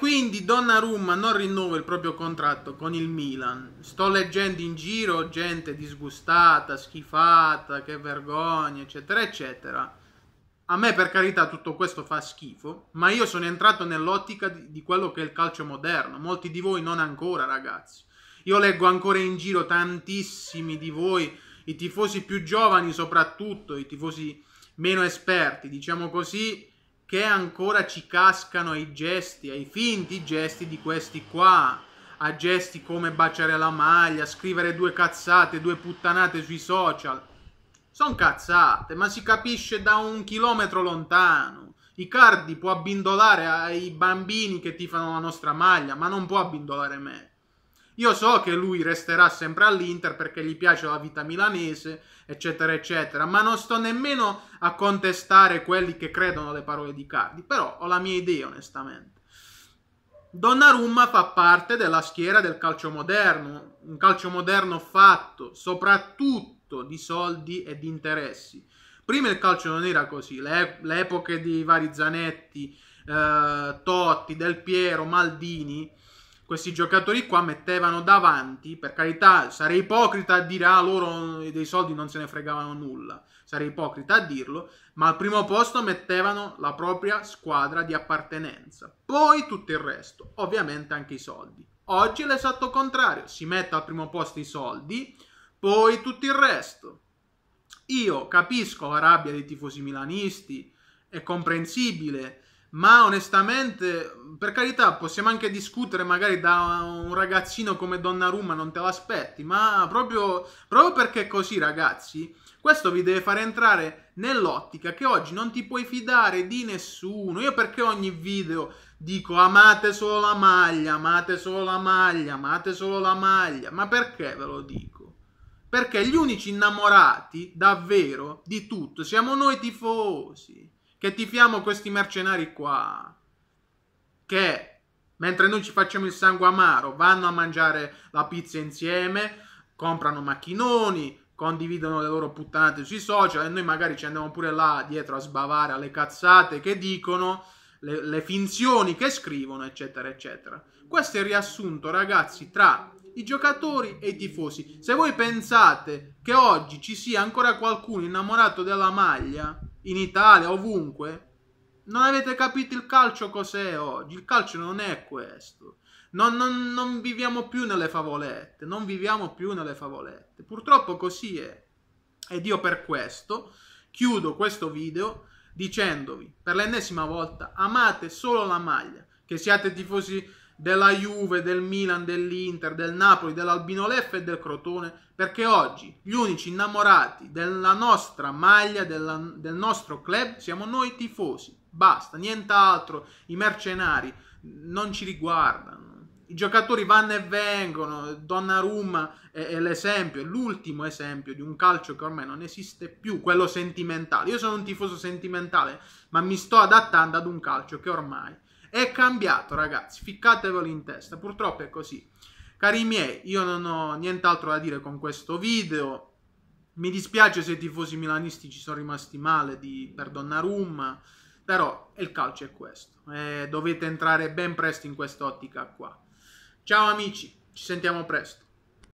quindi Donnarumma non rinnova il proprio contratto con il Milan. Sto leggendo in giro gente disgustata, schifata, che vergogna, eccetera, eccetera. A me per carità tutto questo fa schifo, ma io sono entrato nell'ottica di, di quello che è il calcio moderno. Molti di voi non ancora, ragazzi. Io leggo ancora in giro tantissimi di voi, i tifosi più giovani soprattutto, i tifosi meno esperti, diciamo così, che ancora ci cascano ai gesti, ai finti gesti di questi qua, a gesti come baciare la maglia, scrivere due cazzate, due puttanate sui social. Sono cazzate, ma si capisce da un chilometro lontano. Icardi può abbindolare ai bambini che tifano la nostra maglia, ma non può abbindolare me. Io so che lui resterà sempre all'Inter perché gli piace la vita milanese, eccetera, eccetera, ma non sto nemmeno a contestare quelli che credono alle parole di Cardi, però ho la mia idea onestamente. Donnarumma fa parte della schiera del calcio moderno, un calcio moderno fatto soprattutto di soldi e di interessi. Prima il calcio non era così, le, le epoche di vari Zanetti, eh, Totti, Del Piero, Maldini questi giocatori qua mettevano davanti, per carità, sarei ipocrita a dire ah loro dei soldi non se ne fregavano nulla, sarei ipocrita a dirlo, ma al primo posto mettevano la propria squadra di appartenenza, poi tutto il resto, ovviamente anche i soldi. Oggi è l'esatto contrario, si mette al primo posto i soldi, poi tutto il resto. Io capisco la rabbia dei tifosi milanisti, è comprensibile, ma onestamente, per carità, possiamo anche discutere, magari da un ragazzino come Donnarumma non te l'aspetti, ma proprio, proprio perché così, ragazzi, questo vi deve far entrare nell'ottica che oggi non ti puoi fidare di nessuno. Io perché ogni video dico amate solo la maglia, amate solo la maglia, amate solo la maglia, ma perché ve lo dico? Perché gli unici innamorati davvero di tutto siamo noi tifosi che tifiamo questi mercenari qua, che mentre noi ci facciamo il sangue amaro, vanno a mangiare la pizza insieme, comprano macchinoni, condividono le loro puttanate sui social e noi magari ci andiamo pure là dietro a sbavare alle cazzate che dicono, le, le finzioni che scrivono, eccetera, eccetera. Questo è il riassunto, ragazzi, tra i giocatori e i tifosi. Se voi pensate che oggi ci sia ancora qualcuno innamorato della maglia, in Italia, ovunque, non avete capito il calcio cos'è oggi. Il calcio non è questo. Non, non, non, viviamo più nelle favolette. Non viviamo più nelle favolette. Purtroppo così è. Ed io per questo chiudo questo video dicendovi per l'ennesima volta amate solo la maglia. Che siate tifosi della Juve, del Milan, dell'Inter, del Napoli, dell'Albino Leff e del Crotone, perché oggi gli unici innamorati della nostra maglia, della, del nostro club, siamo noi tifosi. Basta, nient'altro, i mercenari non ci riguardano. I giocatori vanno e vengono, Donnarumma è, è l'esempio, è l'ultimo esempio di un calcio che ormai non esiste più, quello sentimentale. Io sono un tifoso sentimentale, ma mi sto adattando ad un calcio che ormai è cambiato, ragazzi, ficcatevelo in testa. Purtroppo è così. Cari miei, io non ho nient'altro da dire con questo video. Mi dispiace se i tifosi milanisti ci sono rimasti male di, per Donnarumma, però il calcio è questo. Eh, dovete entrare ben presto in quest'ottica qua. Ciao amici, ci sentiamo presto.